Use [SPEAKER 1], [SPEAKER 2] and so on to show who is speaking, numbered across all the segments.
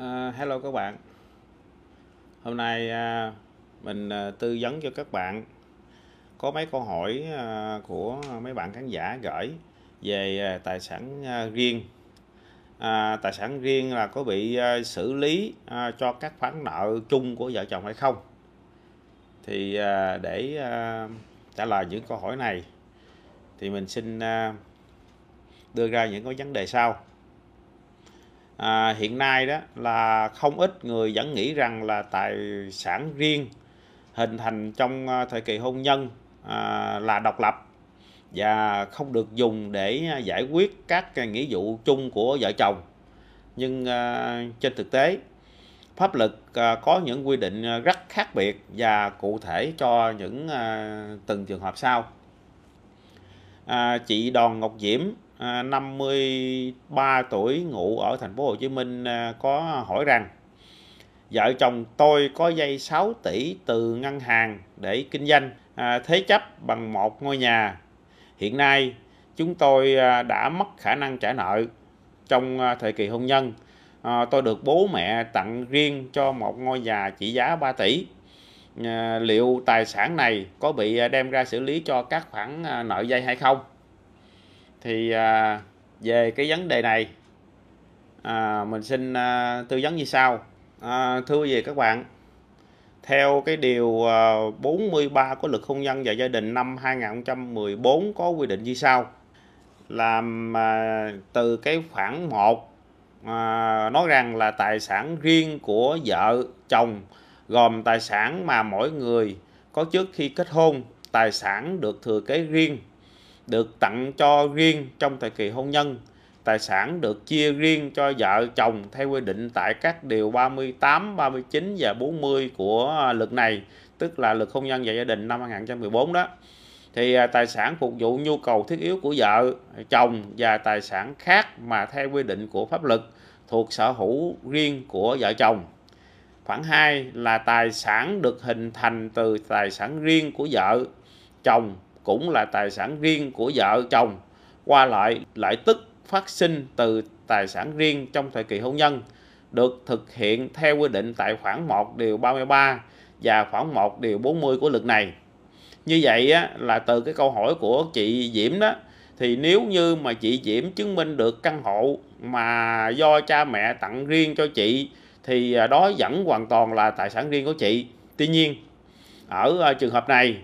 [SPEAKER 1] À, hello các bạn hôm nay à, mình à, tư vấn cho các bạn có mấy câu hỏi của mấy bạn khán giả gửi về tài sản riêng uh, tài sản riêng là có bị xử lý cho các khoản nợ chung của vợ chồng hay không thì để trả lời những câu hỏi này thì mình xin đưa ra những cái vấn đề sau à, hiện nay đó là không ít người vẫn nghĩ rằng là tài sản riêng hình thành trong à, thời kỳ hôn nhân à, là độc lập và không được dùng để giải quyết các nghĩa vụ chung của vợ chồng nhưng à, trên thực tế pháp luật à, có những quy định rất khác biệt và cụ thể cho những à, từng trường hợp sau. À, chị Đòn Ngọc Diễm à, 53 tuổi ngụ ở thành phố Hồ Chí Minh à, có hỏi rằng vợ chồng tôi có dây 6 tỷ từ ngân hàng để kinh doanh à, thế chấp bằng một ngôi nhà. Hiện nay chúng tôi à, đã mất khả năng trả nợ trong thời kỳ hôn nhân. tôi được bố mẹ tặng riêng cho một ngôi nhà trị giá 3 tỷ. liệu tài sản này có bị đem ra xử lý cho các khoản nợ dây hay không? thì à, về cái vấn đề này à, mình xin à, tư vấn như sau à, thưa về các bạn theo cái điều à, 43 của luật hôn nhân và gia đình năm 2014 có quy định như sau làm à, từ cái khoảng 1 à, nói rằng là tài sản riêng của vợ chồng gồm tài sản mà mỗi người có trước khi kết hôn tài sản được thừa kế riêng được tặng cho riêng trong thời kỳ hôn nhân. Tài sản được chia riêng cho vợ chồng theo quy định tại các điều 38, 39 và 40 của luật này, tức là luật hôn nhân và gia đình năm 2014 đó. Thì à, tài sản phục vụ nhu cầu thiết yếu của vợ, chồng và tài sản khác mà theo quy định của pháp luật thuộc sở hữu riêng của vợ chồng. Khoảng 2 là tài sản được hình thành từ tài sản riêng của vợ, chồng cũng là tài sản riêng của vợ chồng qua lại lại tức phát sinh từ tài sản riêng trong thời kỳ hôn nhân được thực hiện theo quy định tại khoản 1 điều 33 và khoản 1 điều 40 của luật này. Như vậy á, là từ cái câu hỏi của chị Diễm đó thì nếu như mà chị Diễm chứng minh được căn hộ mà do cha mẹ tặng riêng cho chị thì à, đó vẫn hoàn toàn là tài sản riêng của chị. Tuy nhiên ở à, trường hợp này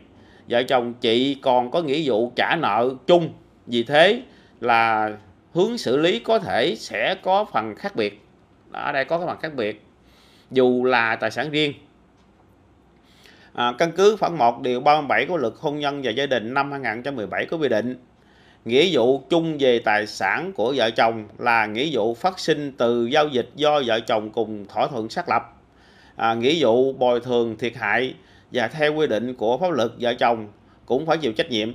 [SPEAKER 1] vợ chồng chị còn có nghĩa vụ trả nợ chung vì thế là hướng xử lý có thể sẽ có phần khác biệt ở đây có cái phần khác biệt dù là tài sản riêng à, căn cứ khoảng 1 điều 37 của luật hôn nhân và gia đình năm 2017 có quy định nghĩa vụ chung về tài sản của vợ chồng là nghĩa vụ phát sinh từ giao dịch do vợ chồng cùng thỏa thuận xác lập à, nghĩa vụ bồi thường thiệt hại và theo quy định của pháp luật vợ chồng cũng phải chịu trách nhiệm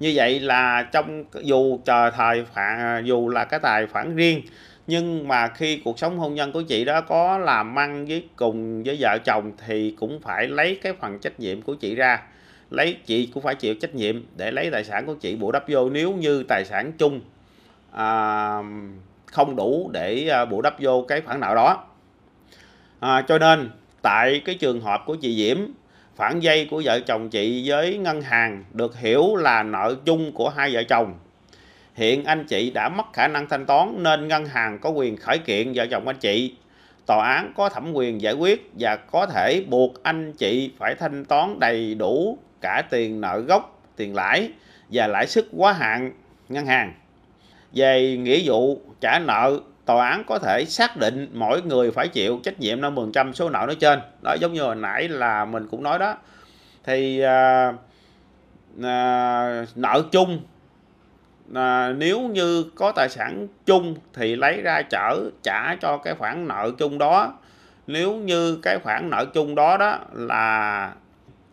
[SPEAKER 1] như vậy là trong dù chờ thời khoản à, dù là cái tài khoản riêng nhưng mà khi cuộc sống hôn nhân của chị đó có làm ăn với cùng với vợ chồng thì cũng phải lấy cái phần trách nhiệm của chị ra lấy chị cũng phải chịu trách nhiệm để lấy tài sản của chị bù đắp vô nếu như tài sản chung à, không đủ để à, bù đắp vô cái khoản nợ đó à, cho nên tại cái trường hợp của chị Diễm Phản dây của vợ chồng chị với ngân hàng được hiểu là nợ chung của hai vợ chồng. Hiện anh chị đã mất khả năng thanh toán nên ngân hàng có quyền khởi kiện vợ chồng anh chị. Tòa án có thẩm quyền giải quyết và có thể buộc anh chị phải thanh toán đầy đủ cả tiền nợ gốc, tiền lãi và lãi suất quá hạn ngân hàng. Về nghĩa vụ trả nợ tòa án có thể xác định mỗi người phải chịu trách nhiệm 50% số nợ nói trên đó giống như hồi nãy là mình cũng nói đó thì à, à, nợ chung à, nếu như có tài sản chung thì lấy ra chở trả cho cái khoản nợ chung đó nếu như cái khoản nợ chung đó đó là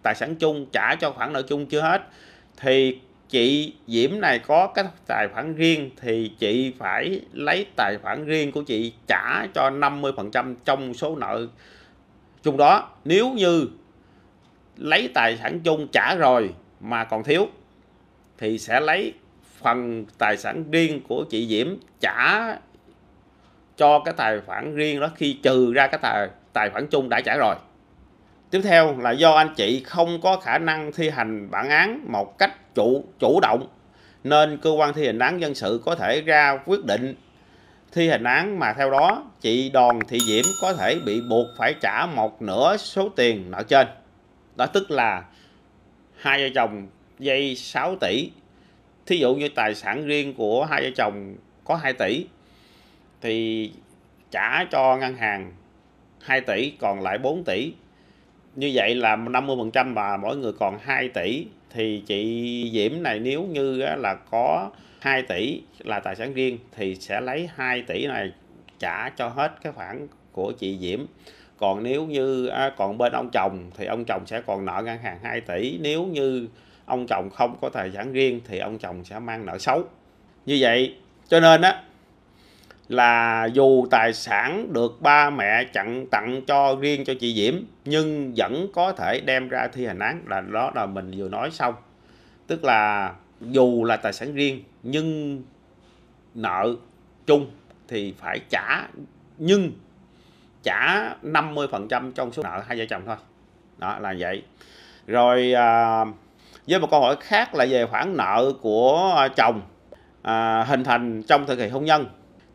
[SPEAKER 1] tài sản chung trả cho khoản nợ chung chưa hết thì chị Diễm này có cái tài khoản riêng thì chị phải lấy tài khoản riêng của chị trả cho 50% trong số nợ chung đó. Nếu như lấy tài sản chung trả rồi mà còn thiếu thì sẽ lấy phần tài sản riêng của chị Diễm trả cho cái tài khoản riêng đó khi trừ ra cái tài tài khoản chung đã trả rồi. Tiếp theo là do anh chị không có khả năng thi hành bản án một cách chủ chủ động nên cơ quan thi hành án dân sự có thể ra quyết định thi hành án mà theo đó chị Đoàn Thị Diễm có thể bị buộc phải trả một nửa số tiền nợ trên. Đó tức là hai vợ chồng dây 6 tỷ. Thí dụ như tài sản riêng của hai vợ chồng có 2 tỷ thì trả cho ngân hàng 2 tỷ còn lại 4 tỷ. Như vậy là 50% và mỗi người còn 2 tỷ thì chị Diễm này nếu như là có 2 tỷ là tài sản riêng thì sẽ lấy 2 tỷ này trả cho hết cái khoản của chị Diễm còn nếu như còn bên ông chồng thì ông chồng sẽ còn nợ ngân hàng 2 tỷ nếu như ông chồng không có tài sản riêng thì ông chồng sẽ mang nợ xấu như vậy cho nên á là dù tài sản được ba mẹ chặn tặng cho riêng cho chị Diễm nhưng vẫn có thể đem ra thi hành án là đó là mình vừa nói xong tức là dù là tài sản riêng nhưng nợ chung thì phải trả nhưng trả 50% trong số nợ hai vợ chồng thôi đó là vậy rồi à, với một câu hỏi khác là về khoản nợ của chồng à, hình thành trong thời kỳ hôn nhân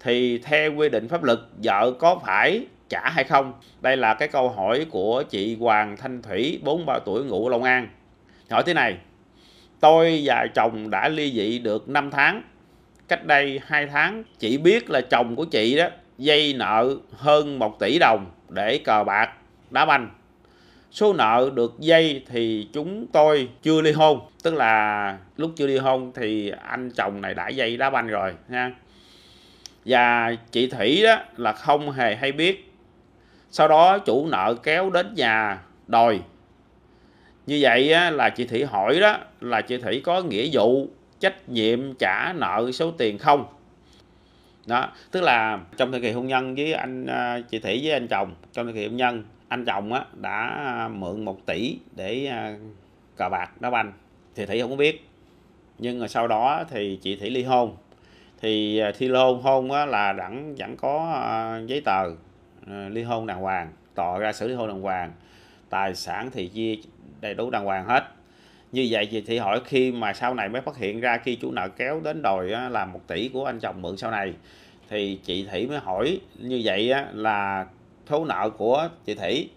[SPEAKER 1] thì theo quy định pháp luật vợ có phải trả hay không? Đây là cái câu hỏi của chị Hoàng Thanh Thủy, 43 tuổi, ngụ Long An. Hỏi thế này, tôi và chồng đã ly dị được 5 tháng. Cách đây 2 tháng, chị biết là chồng của chị đó dây nợ hơn 1 tỷ đồng để cờ bạc, đá banh. Số nợ được dây thì chúng tôi chưa ly hôn. Tức là lúc chưa ly hôn thì anh chồng này đã dây đá banh rồi. nha và chị Thủy đó là không hề hay biết sau đó chủ nợ kéo đến nhà đòi như vậy là chị Thủy hỏi đó là chị Thủy có nghĩa vụ trách nhiệm trả nợ số tiền không đó tức là trong thời kỳ hôn nhân với anh à, chị Thủy với anh chồng trong thời kỳ hôn nhân anh chồng đã mượn 1 tỷ để à, cờ bạc đá banh thì Thủy không biết nhưng mà sau đó thì chị Thủy ly hôn thì à, thi hôn hôn á, là vẫn vẫn có à, giấy tờ ờ, ly hôn đàng hoàng tòa ra xử ly hôn đàng hoàng tài sản thì chia đầy đủ đàng hoàng hết như vậy thì thị hỏi khi mà sau này mới phát hiện ra khi chủ nợ kéo đến đòi là một tỷ của anh chồng mượn sau này thì chị thủy mới hỏi như vậy á, là số nợ của chị thủy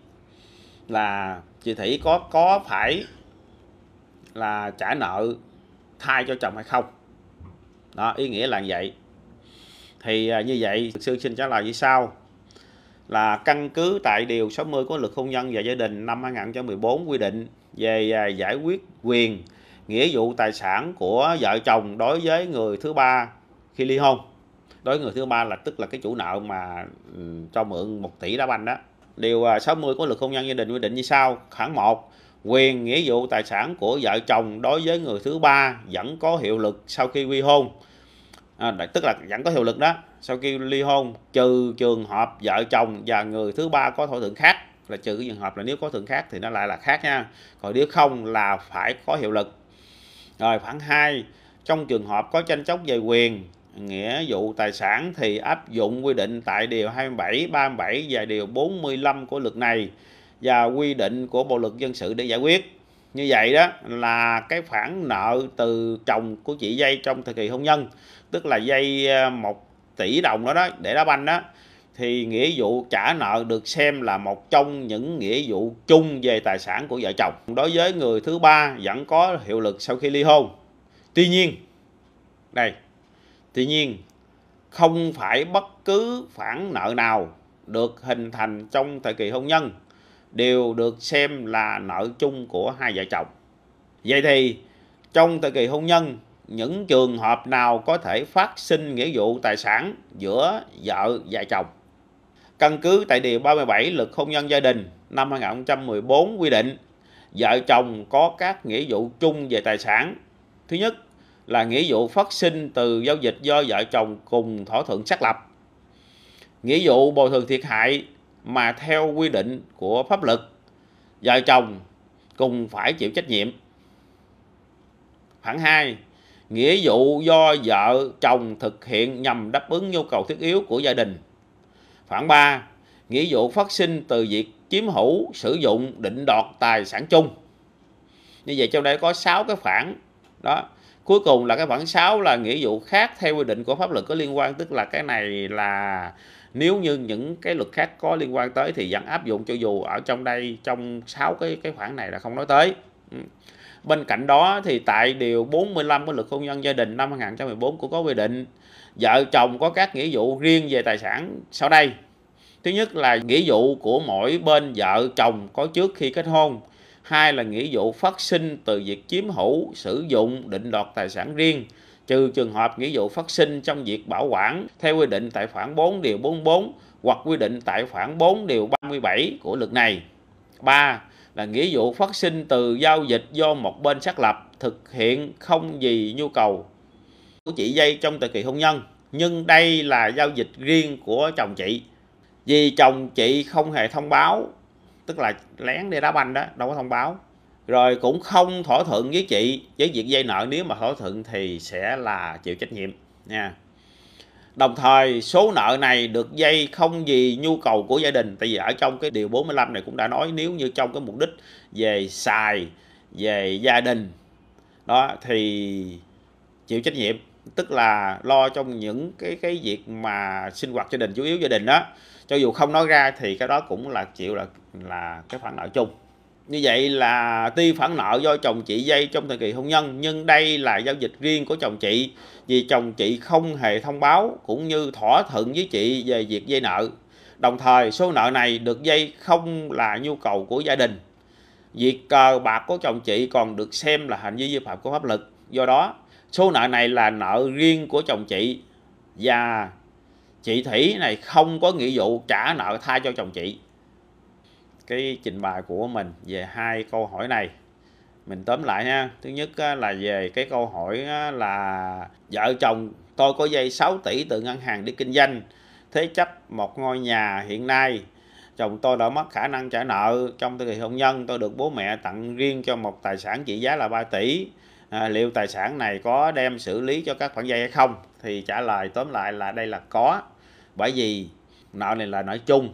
[SPEAKER 1] là chị thủy có có phải là trả nợ thay cho chồng hay không đó ý nghĩa là vậy thì à, như vậy sư xin trả lời như sau là căn cứ tại điều 60 của luật hôn nhân và gia đình năm 2014 quy định về à, giải quyết quyền nghĩa vụ tài sản của vợ chồng đối với người thứ ba khi ly hôn đối với người thứ ba là tức là cái chủ nợ mà ừ, cho mượn 1 tỷ đá banh đó điều 60 à, của luật hôn nhân gia đình quy định như sau khoảng 1 quyền nghĩa vụ tài sản của vợ chồng đối với người thứ ba vẫn có hiệu lực sau khi ly hôn à, tức là vẫn có hiệu lực đó sau khi ly hôn trừ trường hợp vợ chồng và người thứ ba có thỏa thuận khác là trừ cái trường hợp là nếu có thuận khác thì nó lại là khác nha còn nếu không là phải có hiệu lực rồi khoảng 2 trong trường hợp có tranh chấp về quyền nghĩa vụ tài sản thì áp dụng quy định tại điều 27, 37 và điều 45 của luật này và quy định của bộ luật dân sự để giải quyết như vậy đó là cái khoản nợ từ chồng của chị dây trong thời kỳ hôn nhân tức là dây ờ, một tỷ đồng đó đó để đá banh đó thì nghĩa vụ trả nợ được xem là một trong những nghĩa vụ chung về tài sản của vợ chồng đối với người thứ ba vẫn có hiệu lực sau khi ly hôn tuy nhiên đây tuy nhiên không phải bất cứ khoản nợ nào được hình thành trong thời kỳ hôn nhân đều được xem là nợ chung của hai vợ chồng. Vậy thì trong thời kỳ hôn nhân, những trường hợp nào có thể phát sinh nghĩa vụ tài sản giữa vợ và chồng? Căn cứ tại Điều 37 Luật Hôn nhân Gia đình năm 2014 quy định, vợ chồng có các nghĩa vụ chung về tài sản. Thứ nhất là nghĩa vụ phát sinh từ giao dịch do vợ chồng cùng thỏa thuận xác lập. Nghĩa vụ bồi thường thiệt hại mà theo quy định của pháp luật vợ chồng cùng phải chịu trách nhiệm khoảng 2 nghĩa vụ do vợ chồng thực hiện nhằm đáp ứng nhu cầu thiết yếu của gia đình khoảng 3 nghĩa vụ phát sinh từ việc chiếm hữu sử dụng định đoạt tài sản chung như vậy trong đây có 6 cái khoản đó cuối cùng là cái khoản 6 là nghĩa vụ khác theo quy định của pháp luật có liên quan tức là cái này là nếu như những cái luật khác có liên quan tới thì vẫn áp dụng cho dù ở trong đây trong 6 cái cái khoản này là không nói tới ừ. bên cạnh đó thì tại điều 45 của luật hôn nhân gia đình năm 2014 cũng có quy định vợ chồng có các nghĩa vụ riêng về tài sản sau đây thứ nhất là nghĩa vụ của mỗi bên vợ chồng có trước khi kết hôn hai là nghĩa vụ phát sinh từ việc chiếm hữu sử dụng định đoạt tài sản riêng trừ trường hợp nghĩa vụ phát sinh trong việc bảo quản theo quy định tại khoản 4 điều 44 hoặc quy định tại khoản 4 điều 37 của luật này. 3 là nghĩa vụ phát sinh từ giao dịch do một bên xác lập thực hiện không vì nhu cầu của chị dây trong thời kỳ hôn nhân nhưng đây là giao dịch riêng của chồng chị vì chồng chị không hề thông báo tức là lén đi đá banh đó đâu có thông báo rồi cũng không thỏa thuận với chị với việc dây nợ nếu mà thỏa thuận thì sẽ là chịu trách nhiệm nha đồng thời số nợ này được dây không vì nhu cầu của gia đình tại vì ở trong cái điều 45 này cũng đã nói nếu như trong cái mục đích về xài về gia đình đó thì chịu trách nhiệm tức là lo trong những cái cái việc mà sinh hoạt gia đình chủ yếu gia đình đó cho dù không nói ra thì cái đó cũng là chịu là là cái khoản nợ chung như vậy là tuy khoản nợ do chồng chị dây trong thời kỳ hôn nhân nhưng đây là giao dịch riêng của chồng chị vì chồng chị không hề thông báo cũng như thỏa thuận với chị về việc dây nợ. Đồng thời số nợ này được dây không là nhu cầu của gia đình. Việc cờ bạc của chồng chị còn được xem là hành vi vi phạm của pháp luật. Do đó số nợ này là nợ riêng của chồng chị và chị Thủy này không có nghĩa vụ trả nợ thay cho chồng chị cái trình bày của mình về hai câu hỏi này mình tóm lại nha thứ nhất là về cái câu hỏi là vợ chồng tôi có dây 6 tỷ từ ngân hàng để kinh doanh thế chấp một ngôi nhà hiện nay chồng tôi đã mất khả năng trả nợ trong thời kỳ hôn nhân tôi được bố mẹ tặng riêng cho một tài sản trị giá là 3 tỷ à, liệu tài sản này có đem xử lý cho các khoản vay hay không thì trả lời tóm lại là đây là có bởi vì nợ này là nợ chung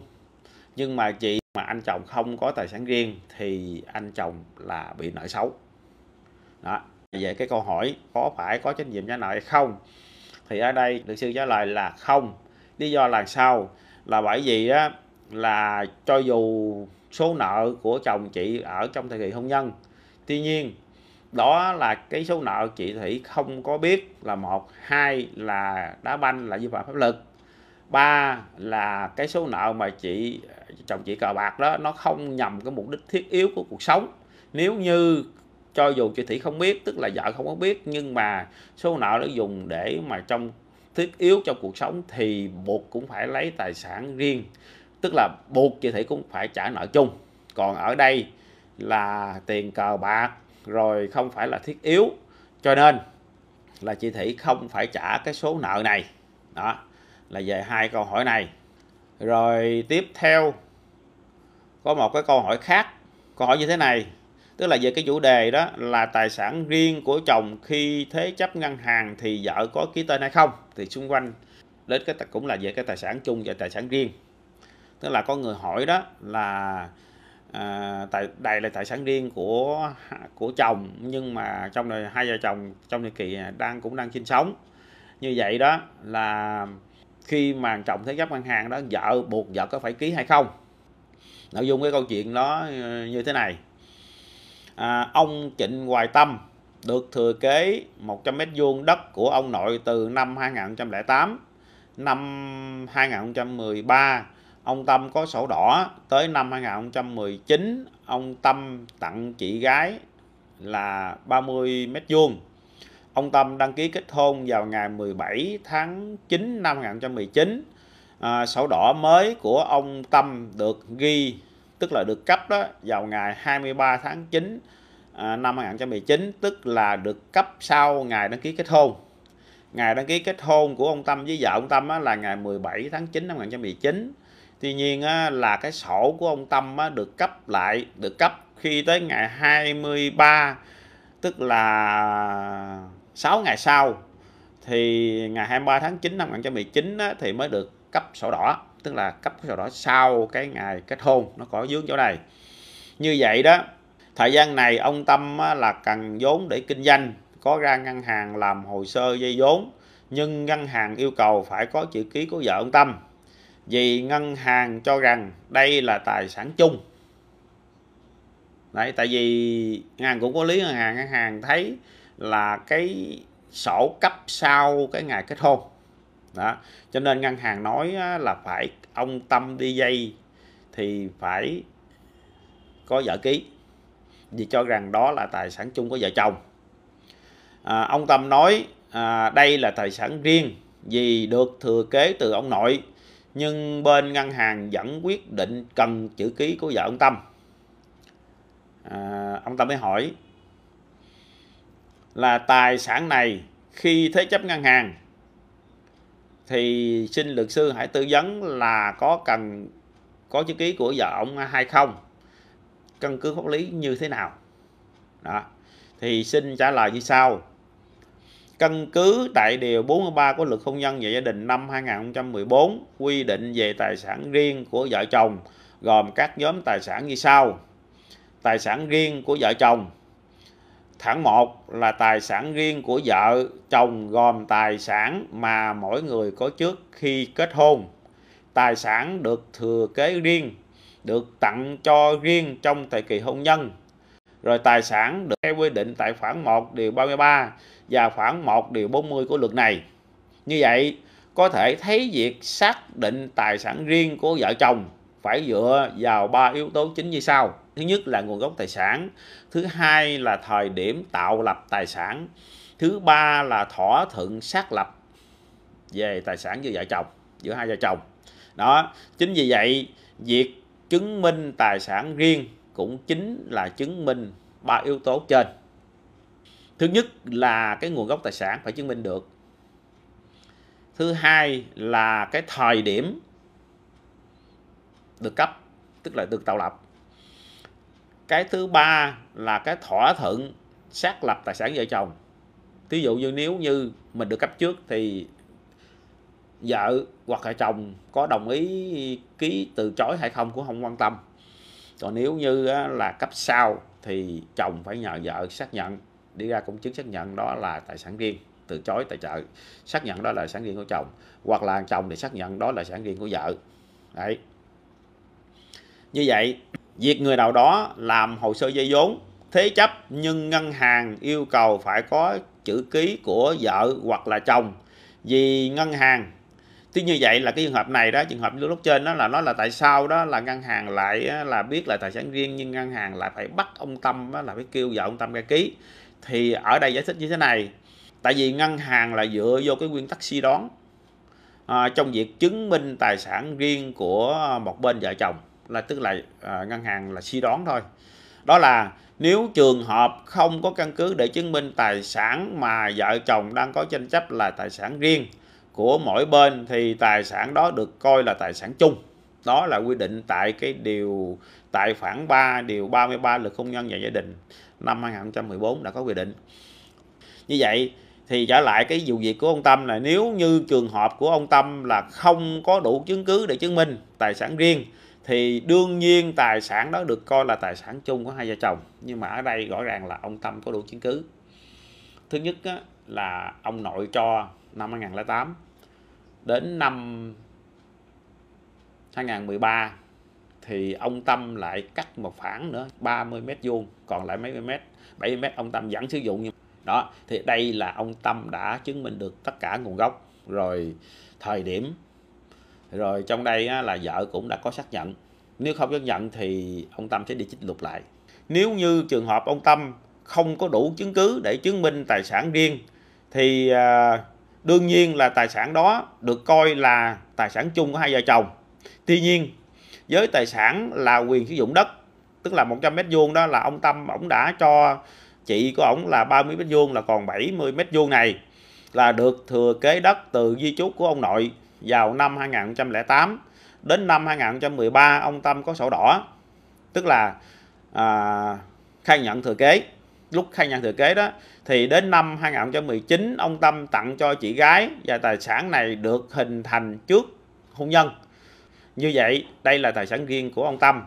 [SPEAKER 1] nhưng mà chị mà anh chồng không có tài sản riêng thì anh chồng là bị nợ xấu đó về cái câu hỏi có phải có trách nhiệm trả nợ hay không thì ở đây luật sư trả lời là không lý do là sao là bởi vì á, là cho dù số nợ của chồng chị ở trong thời kỳ hôn nhân tuy nhiên đó là cái số nợ chị thủy không có biết là một hai là đá banh là vi phạm pháp luật ba là cái số nợ mà chị chồng chị cờ bạc đó nó không nhằm cái mục đích thiết yếu của cuộc sống nếu như cho dù chị thủy không biết tức là vợ không có biết nhưng mà số nợ nó dùng để mà trong thiết yếu cho cuộc sống thì buộc cũng phải lấy tài sản riêng tức là buộc chị thủy cũng phải trả nợ chung còn ở đây là tiền cờ bạc rồi không phải là thiết yếu cho nên là chị thủy không phải trả cái số nợ này đó là về hai câu hỏi này rồi tiếp theo có một cái câu hỏi khác câu hỏi như thế này tức là về cái chủ đề đó là tài sản riêng của chồng khi thế chấp ngân hàng thì vợ có ký tên hay không thì xung quanh đến cái cũng là về cái tài sản chung và tài sản riêng tức là có người hỏi đó là à, tại đây là tài sản riêng của của chồng nhưng mà trong này hai vợ chồng trong thời kỳ à, đang cũng đang sinh sống như vậy đó là khi mà trọng thế chấp ngân hàng đó vợ buộc vợ có phải ký hay không nội dung cái câu chuyện đó ờ, như thế này à, ông Trịnh Hoài Tâm được thừa kế 100 mét vuông đất của ông nội từ năm 2008 năm 2013 ông Tâm có sổ đỏ tới năm 2019 ông Tâm tặng chị gái là 30 mét vuông ông Tâm đăng ký kết hôn vào ngày 17 tháng 9 năm 2019. À, sổ đỏ mới của ông Tâm được ghi tức là được cấp đó vào ngày 23 tháng 9 à, năm 2019 tức là được cấp sau ngày đăng ký kết hôn. Ngày đăng ký kết hôn của ông Tâm với vợ ông Tâm là ngày 17 tháng 9 năm 2019. Tuy nhiên là cái sổ của ông Tâm được cấp lại, được cấp khi tới ngày 23 tức là 6 ngày sau thì ngày 23 tháng 9 năm 2019 á, thì mới được cấp sổ đỏ tức là cấp sổ đỏ sau cái ngày kết hôn nó có dướng chỗ này như vậy đó thời gian này ông Tâm á, là cần vốn để kinh doanh có ra ngân hàng làm hồ sơ dây vốn nhưng ngân hàng yêu cầu phải có chữ ký của vợ ông Tâm vì ngân hàng cho rằng đây là tài sản chung Đấy, tại vì ngân hàng cũng có lý ngân hàng ngân hàng thấy là cái sổ cấp sau cái ngày kết hôn đó cho nên ngân hàng nói là phải ông tâm đi dây thì phải có vợ ký vì cho rằng đó là tài sản chung của vợ chồng à, ông tâm nói à, đây là tài sản riêng vì được thừa kế từ ông nội nhưng bên ngân hàng vẫn quyết định cần chữ ký của vợ ông tâm à, ông tâm mới hỏi là tài sản này khi thế chấp ngân hàng thì xin luật sư hãy tư vấn là có cần có chữ ký của vợ ông hay không căn cứ pháp lý như thế nào đó thì xin trả lời như sau căn cứ tại điều 43 của luật hôn nhân và gia đình năm 2014 quy định về tài sản riêng của vợ chồng gồm các nhóm tài sản như sau tài sản riêng của vợ chồng Khoản một là tài sản riêng của vợ chồng gồm tài sản mà mỗi người có trước khi kết hôn. Tài sản được thừa kế riêng, được tặng cho riêng trong thời kỳ hôn nhân. Rồi tài sản được theo quy định tại khoản 1 điều 33 và khoản 1 điều 40 của luật này. Như vậy, có thể thấy việc xác định tài sản riêng của vợ chồng phải dựa vào ba yếu tố chính như sau thứ nhất là nguồn gốc tài sản thứ hai là thời điểm tạo lập tài sản thứ ba là thỏa thuận xác lập về tài sản giữa vợ chồng giữa hai vợ chồng đó chính vì vậy việc chứng minh tài sản riêng cũng chính là chứng minh ba yếu tố trên thứ nhất là cái nguồn gốc tài sản phải chứng minh được thứ hai là cái thời điểm được cấp tức là được tạo lập cái thứ ba là cái thỏa thuận xác lập tài sản vợ chồng thí dụ như nếu như mình được cấp trước thì vợ hoặc là chồng có đồng ý ký từ chối hay không cũng không quan tâm còn nếu như là cấp sau thì chồng phải nhờ vợ xác nhận đi ra công chứng xác nhận đó là tài sản riêng từ chối tài trợ xác nhận đó là tài sản riêng của chồng hoặc là chồng thì xác nhận đó là tài sản riêng của vợ đấy như vậy việc người nào đó làm hồ sơ dây vốn thế chấp nhưng ngân hàng yêu cầu phải có chữ ký của vợ hoặc là chồng vì ngân hàng Tuy như vậy là cái trường hợp này đó, trường hợp lúc trên đó là nó là tại sao đó là ngân hàng lại là biết là tài sản riêng nhưng ngân hàng lại phải bắt ông Tâm đó, là phải kêu vợ ông Tâm ra ký. Thì ở đây giải thích như thế này. Tại vì ngân hàng là dựa vô cái nguyên tắc suy si đoán à, trong việc chứng minh tài sản riêng của một bên vợ chồng là tức là à, ngân hàng là suy đoán thôi đó là nếu trường hợp không có căn cứ để chứng minh tài sản mà vợ chồng đang có tranh chấp là tài sản riêng của mỗi bên thì tài sản đó được coi là tài sản chung đó là quy định tại cái điều tại khoản 3 điều 33 luật hôn nhân và gia đình năm 2014 đã có quy định như vậy thì trở lại cái vụ việc của ông Tâm là nếu như trường hợp của ông Tâm là không có đủ chứng cứ để chứng minh tài sản riêng thì đương nhiên tài sản đó được coi là tài sản chung của hai vợ chồng nhưng mà ở đây rõ ràng là ông Tâm có đủ chứng cứ thứ nhất á, là ông nội cho năm 2008 đến năm 2013 thì ông Tâm lại cắt một phản nữa 30 mét vuông còn lại mấy mươi mét 70 mét ông Tâm vẫn sử dụng đó thì đây là ông Tâm đã chứng minh được tất cả nguồn gốc rồi thời điểm rồi trong đây á, là vợ cũng đã có xác nhận nếu không xác nhận thì ông tâm sẽ đi chích lục lại nếu như trường hợp ông tâm không có đủ chứng cứ để chứng minh tài sản riêng thì à, đương nhiên là tài sản đó được coi là tài sản chung của hai vợ chồng tuy nhiên với tài sản là quyền sử dụng đất tức là 100 mét vuông đó là ông Tâm ổng đã cho chị của ổng là 30 mét vuông là còn 70 mét vuông này là được thừa kế đất từ di chúc của ông nội vào năm 2008 đến năm 2013 ông Tâm có sổ đỏ tức là à, khai nhận thừa kế lúc khai nhận thừa kế đó thì đến năm 2019 ông Tâm tặng cho chị gái và tài sản này được hình thành trước hôn nhân như vậy đây là tài sản riêng của ông Tâm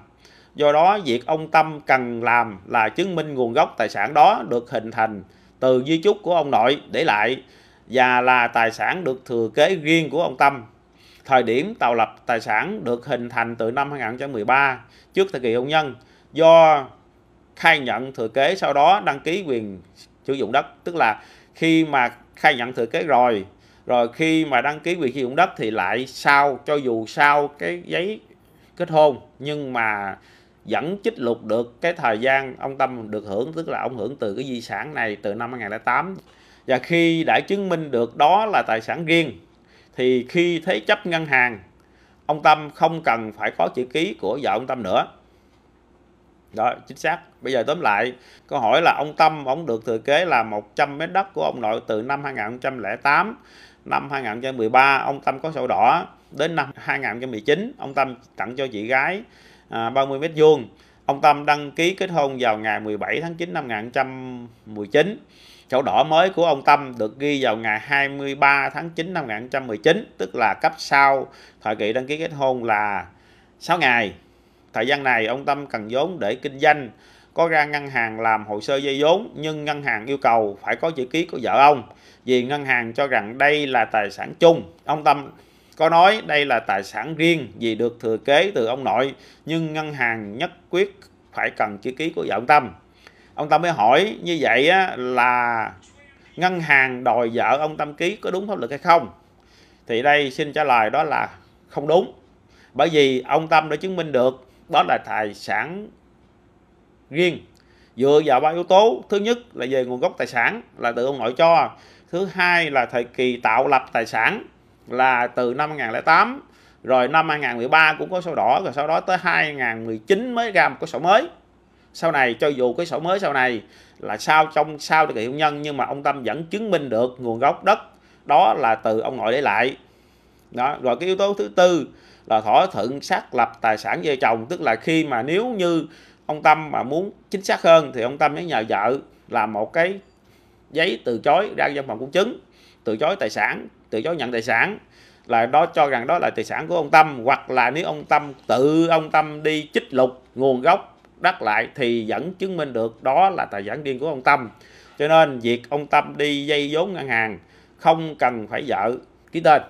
[SPEAKER 1] do đó việc ông Tâm cần làm là chứng minh nguồn gốc tài sản đó được hình thành từ di chúc của ông nội để lại và là tài sản được thừa kế riêng của ông Tâm. Thời điểm tạo lập tài sản được hình thành từ năm 2013 trước thời kỳ hôn nhân do khai nhận thừa kế sau đó đăng ký quyền sử dụng đất tức là khi mà khai nhận thừa kế rồi rồi khi mà đăng ký quyền sử dụng đất thì lại sau cho dù sau cái giấy kết hôn nhưng mà vẫn chích lục được cái thời gian ông Tâm được hưởng tức là ông hưởng từ cái di sản này từ năm 2008 và khi đã chứng minh được đó là tài sản riêng thì khi thế chấp ngân hàng ông Tâm không cần phải có chữ ký của vợ ông Tâm nữa đó chính xác bây giờ tóm lại câu hỏi là ông Tâm ông được thừa kế là 100 mét đất của ông nội từ năm 2008 năm 2013 ông Tâm có sổ đỏ đến năm 2019 ông Tâm tặng cho chị gái à, 30 mét vuông ông Tâm đăng ký kết hôn vào ngày 17 tháng 9 năm 2019 Chỗ đỏ mới của ông Tâm được ghi vào ngày 23 tháng 9 năm 2019, tức là cấp sau thời kỳ đăng ký kết hôn là 6 ngày. Thời gian này ông Tâm cần vốn để kinh doanh, có ra ngân hàng làm hồ sơ dây vốn nhưng ngân hàng yêu cầu phải có chữ ký của vợ ông vì ngân hàng cho rằng đây là tài sản chung. Ông Tâm có nói đây là tài sản riêng vì được thừa kế từ ông nội nhưng ngân hàng nhất quyết phải cần chữ ký của vợ ông Tâm ông tâm mới hỏi như vậy á, là ngân hàng đòi vợ ông tâm ký có đúng pháp luật hay không thì đây xin trả lời đó là không đúng bởi vì ông tâm đã chứng minh được đó là tài sản riêng dựa vào ba yếu tố thứ nhất là về nguồn gốc tài sản là từ ông nội cho thứ hai là thời kỳ tạo lập tài sản là từ năm 2008 rồi năm 2013 cũng có sổ đỏ rồi sau đó tới 2019 mới ra một cái sổ mới sau này cho dù cái sổ mới sau này là sao trong sao thời kỳ hôn nhân nhưng mà ông tâm vẫn chứng minh được nguồn gốc đất đó là từ ông nội để lại đó rồi cái yếu tố thứ tư là thỏa thuận xác lập tài sản vợ chồng tức là khi mà nếu như ông tâm mà muốn chính xác hơn thì ông tâm với nhà vợ làm một cái giấy từ chối ra văn phòng công chứng từ chối tài sản từ chối nhận tài sản là đó cho rằng đó là tài sản của ông tâm hoặc là nếu ông tâm tự ông tâm đi trích lục nguồn gốc đắt lại thì vẫn chứng minh được đó là tài sản riêng của ông Tâm. Cho nên việc ông Tâm đi dây vốn ngân hàng không cần phải vợ ký tên.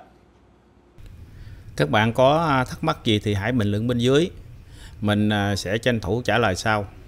[SPEAKER 1] Các bạn có à, thắc mắc gì thì hãy bình luận bên dưới. Mình à, sẽ tranh thủ trả lời sau.